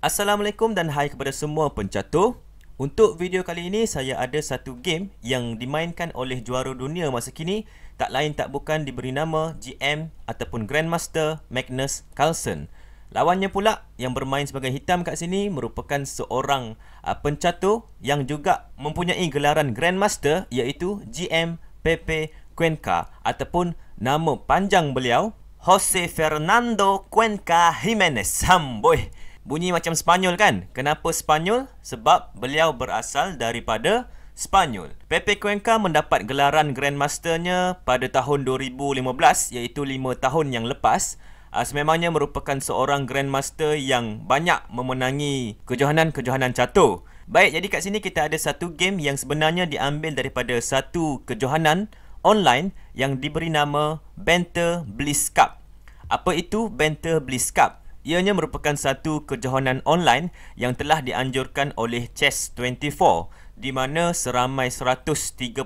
Assalamualaikum dan hai kepada semua pencatur. Untuk video kali ini saya ada satu game yang dimainkan oleh juara dunia masa kini tak lain tak bukan diberi nama GM ataupun Grandmaster Magnus Carlsen. Lawannya pula yang bermain sebagai hitam kat sini merupakan seorang uh, pencatur yang juga mempunyai gelaran Grandmaster iaitu GM Pepe Cuenca ataupun nama panjang beliau Jose Fernando Cuenca Jimenez. Amboi. Bunyi macam Spanyol kan? Kenapa Spanyol? Sebab beliau berasal daripada Spanyol. Pepe Cuenca mendapat gelaran Grandmasternya pada tahun 2015 iaitu 5 tahun yang lepas uh, sememangnya merupakan seorang grandmaster yang banyak memenangi kejohanan-kejohanan catur. Baik, jadi kat sini kita ada satu game yang sebenarnya diambil daripada satu kejohanan online yang diberi nama Banter Bliss Cup. Apa itu Banter Bliss Cup? Ianya merupakan satu kejohanan online yang telah dianjurkan oleh Chess24 di mana seramai 132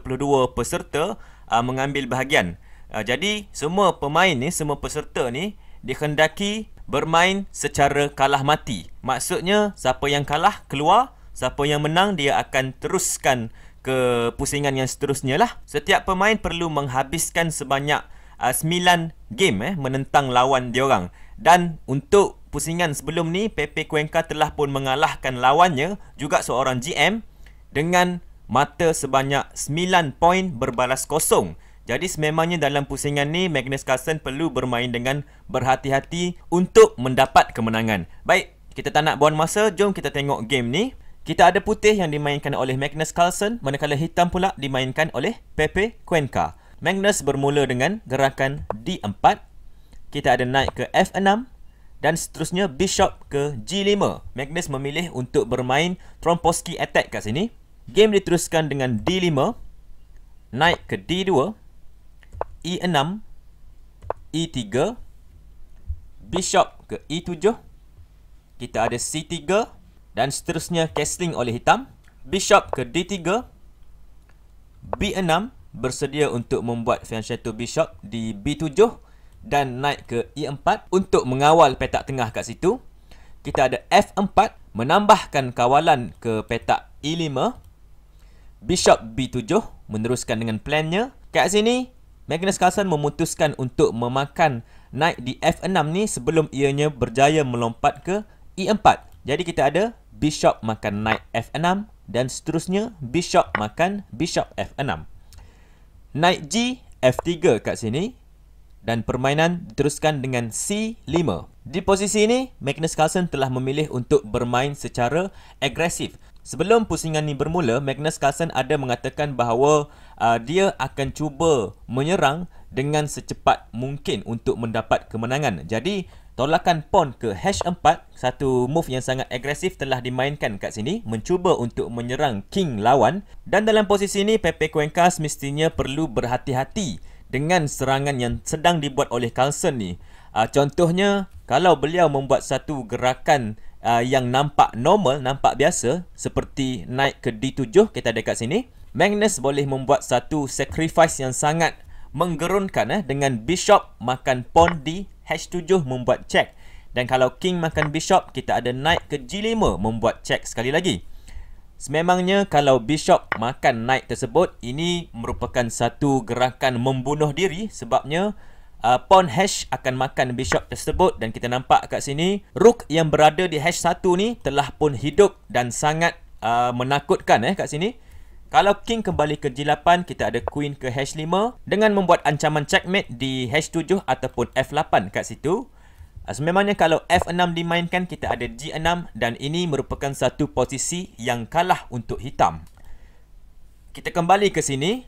peserta uh, mengambil bahagian. Uh, jadi semua pemain ni, semua peserta ni dihendaki bermain secara kalah mati. Maksudnya siapa yang kalah keluar, siapa yang menang dia akan teruskan ke pusingan yang seterusnya lah. Setiap pemain perlu menghabiskan sebanyak uh, ah, 9 game eh, menentang lawan dia orang. Dan untuk pusingan sebelum ni, Pepe Cuenca telah pun mengalahkan lawannya, juga seorang GM, dengan mata sebanyak 9 poin berbalas kosong. Jadi sememangnya dalam pusingan ni Magnus Carlsen perlu bermain dengan berhati-hati untuk mendapat kemenangan. Baik, kita tak nak buang masa, jom kita tengok game ni. Kita ada putih yang dimainkan oleh Magnus Carlsen, manakala hitam pula dimainkan oleh Pepe Cuenca. Magnus bermula dengan gerakan D4. Kita ada naik ke F6 dan seterusnya Bishop ke G5. Magnus memilih untuk bermain Tromposki attack kat sini. Game diteruskan dengan D5. Naik ke D2 e6 e3 e bishop ke e7 kita ada c3 dan seterusnya castling oleh hitam bishop ke d3 b6 bersedia untuk membuat fianchetto bishop di b7 dan naik ke e4 untuk mengawal petak tengah kat situ kita ada f4 menambahkan kawalan ke petak e5 bishop b7 meneruskan dengan plannya kat sini Magnus Carlsen memutuskan untuk memakan naik di F6 ni sebelum ianya berjaya melompat ke E4. Jadi kita ada Bishop makan Knight F6 dan seterusnya Bishop makan Bishop F6. Knight G F3 kat sini dan permainan diteruskan dengan C5. Di posisi ini, Magnus Carlsen telah memilih untuk bermain secara agresif. Sebelum pusingan ini bermula, Magnus Carlsen ada mengatakan bahawa uh, dia akan cuba menyerang dengan secepat mungkin untuk mendapat kemenangan. Jadi, tolakan pawn ke H4, satu move yang sangat agresif telah dimainkan kat sini, mencuba untuk menyerang king lawan. Dan dalam posisi ini, Pepe Cuencas mestinya perlu berhati-hati dengan serangan yang sedang dibuat oleh Carlsen ni. Uh, contohnya, kalau beliau membuat satu gerakan Uh, yang nampak normal, nampak biasa seperti naik ke D7 kita dekat sini, Magnus boleh membuat satu sacrifice yang sangat menggerunkan eh dengan bishop makan pawn di H7 membuat check. Dan kalau king makan bishop, kita ada naik ke G5 membuat check sekali lagi. Sememangnya kalau bishop makan knight tersebut, ini merupakan satu gerakan membunuh diri sebabnya uh, pawn hash akan makan bishop tersebut dan kita nampak kat sini rook yang berada di hash 1 ni telah pun hidup dan sangat uh, menakutkan eh kat sini. Kalau king kembali ke g8 kita ada queen ke hash 5 dengan membuat ancaman checkmate di hash 7 ataupun f8 kat situ. Uh, sememangnya kalau F6 dimainkan kita ada G6 dan ini merupakan satu posisi yang kalah untuk hitam. Kita kembali ke sini.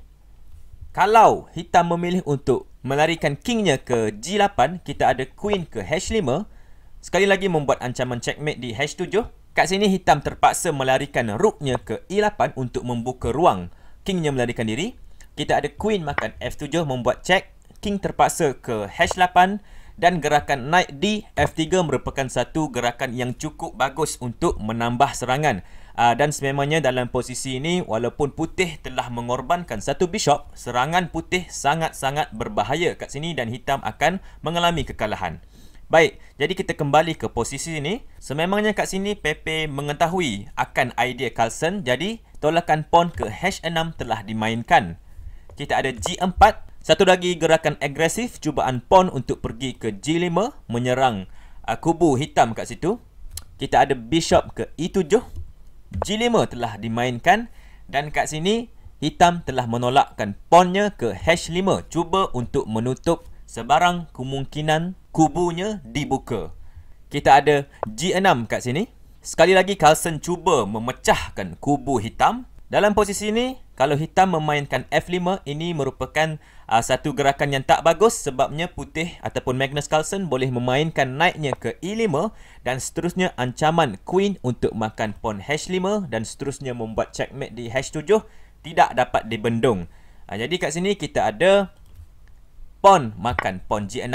Kalau hitam memilih untuk melarikan kingnya ke G8, kita ada queen ke H5. Sekali lagi membuat ancaman checkmate di H7. Kat sini hitam terpaksa melarikan rooknya ke E8 untuk membuka ruang. Kingnya melarikan diri. Kita ada queen makan F7 membuat check. King terpaksa ke H8 dan gerakan knight di F3 merupakan satu gerakan yang cukup bagus untuk menambah serangan. Uh, dan sememangnya dalam posisi ini, walaupun putih telah mengorbankan satu bishop, serangan putih sangat-sangat berbahaya kat sini dan hitam akan mengalami kekalahan. Baik, jadi kita kembali ke posisi ini. Sememangnya kat sini Pepe mengetahui akan idea Carlsen, jadi tolakan pawn ke H6 telah dimainkan. Kita ada G4, satu lagi gerakan agresif cubaan pawn untuk pergi ke G5 menyerang uh, kubu hitam kat situ. Kita ada bishop ke E7 G5 telah dimainkan dan kat sini hitam telah menolakkan pawnnya ke H5 cuba untuk menutup sebarang kemungkinan kubunya dibuka. Kita ada G6 kat sini. Sekali lagi Carlsen cuba memecahkan kubu hitam dalam posisi ini, kalau hitam memainkan F5, ini merupakan uh, satu gerakan yang tak bagus sebabnya putih ataupun Magnus Carlsen boleh memainkan knightnya ke E5 dan seterusnya ancaman queen untuk makan pawn H5 dan seterusnya membuat checkmate di H7 tidak dapat dibendung. Uh, jadi kat sini kita ada pawn makan pawn G6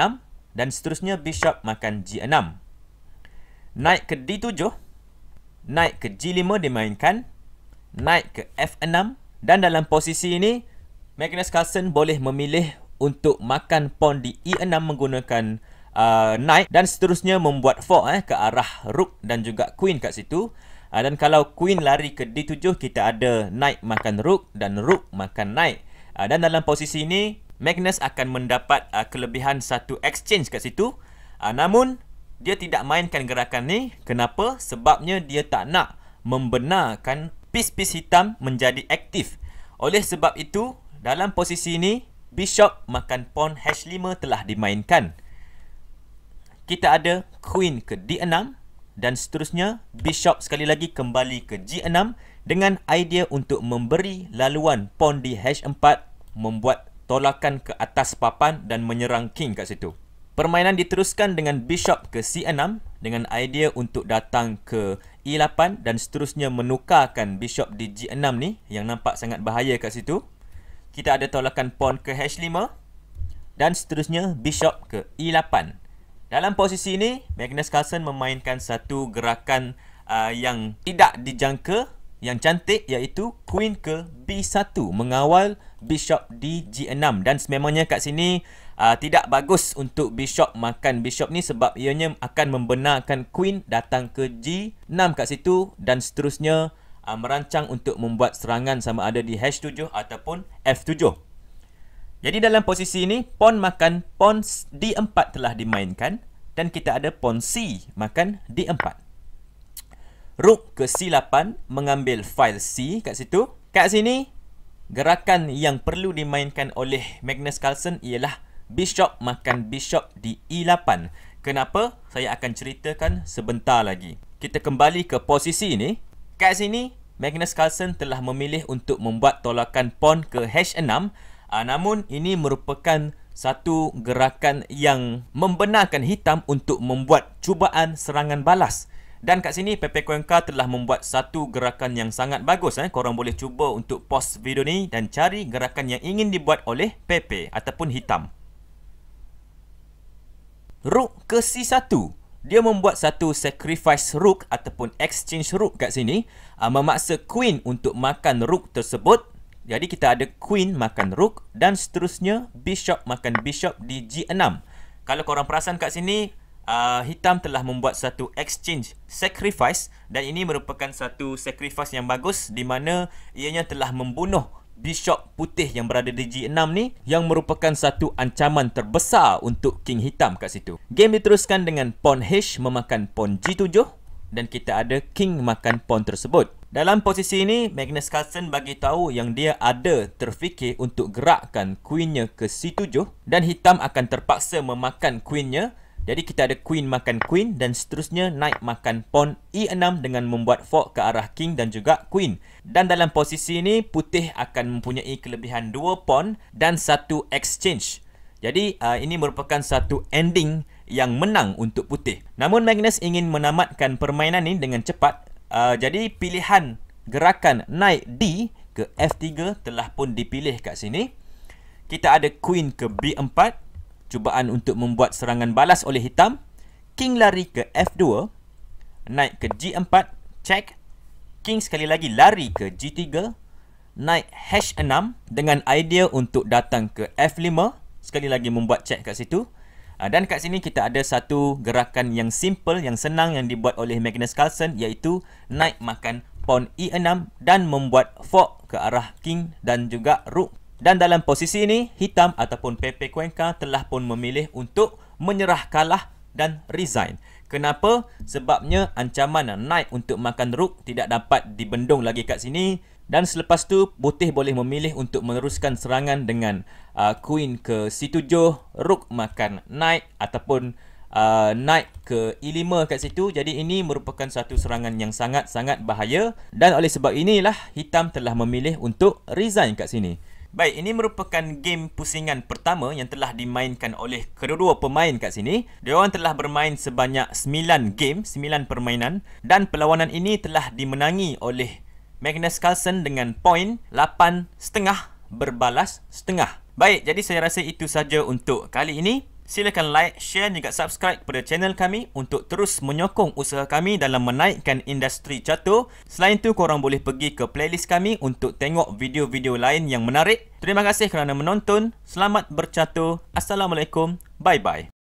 dan seterusnya bishop makan G6. Knight ke D7, knight ke G5 dimainkan naik ke F6 dan dalam posisi ini Magnus Carlsen boleh memilih untuk makan pawn di E6 menggunakan uh, knight dan seterusnya membuat fork eh, ke arah rook dan juga queen kat situ uh, dan kalau queen lari ke D7 kita ada knight makan rook dan rook makan knight uh, dan dalam posisi ini Magnus akan mendapat uh, kelebihan satu exchange kat situ uh, namun dia tidak mainkan gerakan ni kenapa? sebabnya dia tak nak membenarkan pis-pis hitam menjadi aktif. Oleh sebab itu, dalam posisi ini, Bishop makan pawn H5 telah dimainkan. Kita ada Queen ke D6 dan seterusnya Bishop sekali lagi kembali ke G6 dengan idea untuk memberi laluan pawn di H4 membuat tolakan ke atas papan dan menyerang King kat situ. Permainan diteruskan dengan bishop ke c6 dengan idea untuk datang ke e8 dan seterusnya menukarkan bishop di g6 ni yang nampak sangat bahaya kat situ. Kita ada tolakan pawn ke h5 dan seterusnya bishop ke e8. Dalam posisi ini, Magnus Carlsen memainkan satu gerakan uh, yang tidak dijangka, yang cantik iaitu queen ke b1 mengawal bishop di g6 dan sememangnya kat sini uh, tidak bagus untuk bishop makan bishop ni sebab ianya akan membenarkan queen datang ke g6 kat situ dan seterusnya uh, merancang untuk membuat serangan sama ada di h7 ataupun f7. Jadi dalam posisi ini pawn makan pawn d4 telah dimainkan dan kita ada pawn c makan d4. Rook ke c8 mengambil file c kat situ. Kat sini gerakan yang perlu dimainkan oleh Magnus Carlsen ialah Bishop makan Bishop di E8. Kenapa? Saya akan ceritakan sebentar lagi. Kita kembali ke posisi ini. Kat sini, Magnus Carlsen telah memilih untuk membuat tolakan pawn ke H6. Ah, namun, ini merupakan satu gerakan yang membenarkan hitam untuk membuat cubaan serangan balas. Dan kat sini, Pepe Cuenca telah membuat satu gerakan yang sangat bagus. Eh. Korang boleh cuba untuk pause video ni dan cari gerakan yang ingin dibuat oleh Pepe ataupun hitam. Rook ke C1 Dia membuat satu sacrifice rook Ataupun exchange rook kat sini uh, Memaksa queen untuk makan rook tersebut Jadi kita ada queen makan rook Dan seterusnya bishop makan bishop di G6 Kalau korang perasan kat sini uh, Hitam telah membuat satu exchange sacrifice Dan ini merupakan satu sacrifice yang bagus Di mana ianya telah membunuh Bishop putih yang berada di G6 ni yang merupakan satu ancaman terbesar untuk King Hitam kat situ. Game diteruskan dengan Pawn H memakan Pawn G7 dan kita ada King makan Pawn tersebut. Dalam posisi ini, Magnus Carlsen bagi tahu yang dia ada terfikir untuk gerakkan Queennya ke C7 dan Hitam akan terpaksa memakan Queennya jadi kita ada queen makan queen dan seterusnya knight makan pawn E6 dengan membuat fork ke arah king dan juga queen. Dan dalam posisi ini putih akan mempunyai kelebihan 2 pawn dan satu exchange. Jadi uh, ini merupakan satu ending yang menang untuk putih. Namun Magnus ingin menamatkan permainan ini dengan cepat. Uh, jadi pilihan gerakan Knight D ke F3 telah pun dipilih kat sini. Kita ada queen ke B4 cubaan untuk membuat serangan balas oleh hitam. King lari ke F2, knight ke G4, check. King sekali lagi lari ke G3, knight H6 dengan idea untuk datang ke F5. Sekali lagi membuat check kat situ. Ah, dan kat sini kita ada satu gerakan yang simple, yang senang yang dibuat oleh Magnus Carlsen iaitu knight makan pawn E6 dan membuat fork ke arah King dan juga Rook. Dan dalam posisi ini, Hitam ataupun Pepe Cuenca telah pun memilih untuk menyerah kalah dan resign. Kenapa? Sebabnya ancaman naik untuk makan ruk tidak dapat dibendung lagi kat sini. Dan selepas tu, Butih boleh memilih untuk meneruskan serangan dengan uh, Queen ke C7, Rook makan Knight ataupun uh, Knight ke E5 kat situ. Jadi ini merupakan satu serangan yang sangat-sangat bahaya. Dan oleh sebab inilah, Hitam telah memilih untuk resign kat sini. Baik, ini merupakan game pusingan pertama yang telah dimainkan oleh kedua-dua pemain kat sini. Diorang telah bermain sebanyak 9 game, 9 permainan dan perlawanan ini telah dimenangi oleh Magnus Carlsen dengan poin 8 setengah berbalas setengah. Baik, jadi saya rasa itu saja untuk kali ini silakan like, share dan juga subscribe kepada channel kami untuk terus menyokong usaha kami dalam menaikkan industri catur. Selain itu, korang boleh pergi ke playlist kami untuk tengok video-video lain yang menarik. Terima kasih kerana menonton. Selamat bercatur. Assalamualaikum. Bye-bye.